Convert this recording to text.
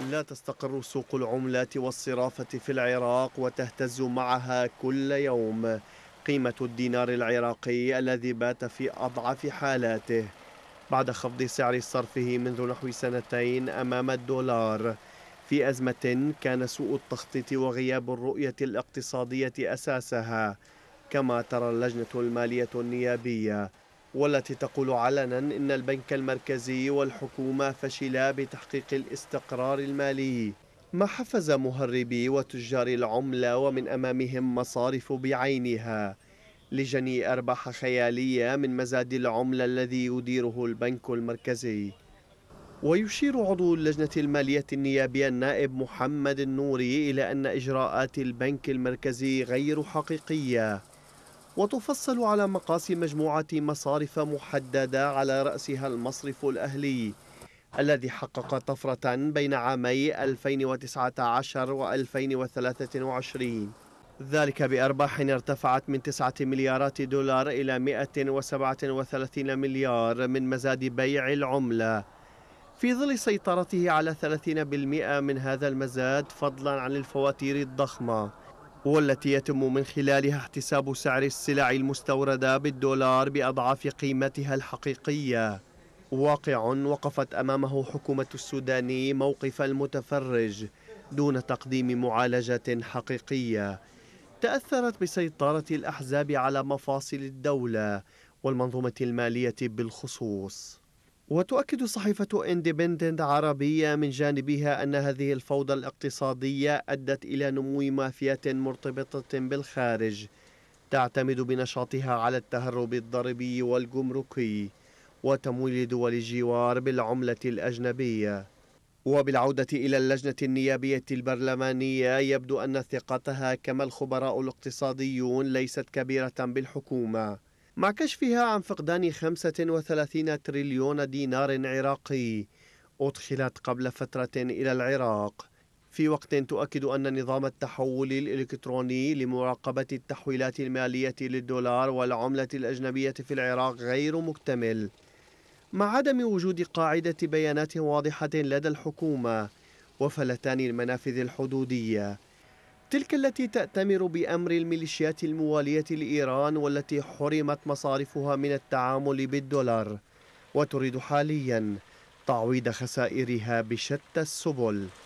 لا تستقر سوق العملات والصرافة في العراق وتهتز معها كل يوم قيمة الدينار العراقي الذي بات في أضعف حالاته بعد خفض سعر صرفه منذ نحو سنتين أمام الدولار في أزمة كان سوء التخطيط وغياب الرؤية الاقتصادية أساسها كما ترى اللجنة المالية النيابية والتي تقول علنا إن البنك المركزي والحكومة فشلا بتحقيق الاستقرار المالي ما حفز مهربي وتجار العملة ومن أمامهم مصارف بعينها لجني أرباح خيالية من مزاد العملة الذي يديره البنك المركزي ويشير عضو اللجنة المالية النيابية النائب محمد النوري إلى أن إجراءات البنك المركزي غير حقيقية وتفصل على مقاس مجموعة مصارف محددة على رأسها المصرف الأهلي الذي حقق طفرة بين عامي 2019 و 2023 ذلك بأرباح ارتفعت من 9 مليارات دولار إلى 137 مليار من مزاد بيع العملة في ظل سيطرته على 30% من هذا المزاد فضلا عن الفواتير الضخمة والتي يتم من خلالها احتساب سعر السلع المستوردة بالدولار بأضعاف قيمتها الحقيقية واقع وقفت أمامه حكومة السودان موقف المتفرج دون تقديم معالجة حقيقية تأثرت بسيطرة الأحزاب على مفاصل الدولة والمنظومة المالية بالخصوص وتؤكد صحيفة اندبندنت عربية من جانبها أن هذه الفوضى الاقتصادية أدت إلى نمو مافيات مرتبطة بالخارج تعتمد بنشاطها على التهرب الضريبي والجمركي وتمويل دول الجوار بالعملة الأجنبية وبالعودة إلى اللجنة النيابية البرلمانية يبدو أن ثقتها كما الخبراء الاقتصاديون ليست كبيرة بالحكومة مع كشفها عن فقدان 35 تريليون دينار عراقي أدخلت قبل فترة إلى العراق في وقت تؤكد أن نظام التحول الإلكتروني لمراقبة التحويلات المالية للدولار والعملة الأجنبية في العراق غير مكتمل مع عدم وجود قاعدة بيانات واضحة لدى الحكومة وفلتان المنافذ الحدودية تلك التي تأتمر بأمر الميليشيات الموالية لإيران والتي حرمت مصارفها من التعامل بالدولار وتريد حاليا تعويض خسائرها بشتى السبل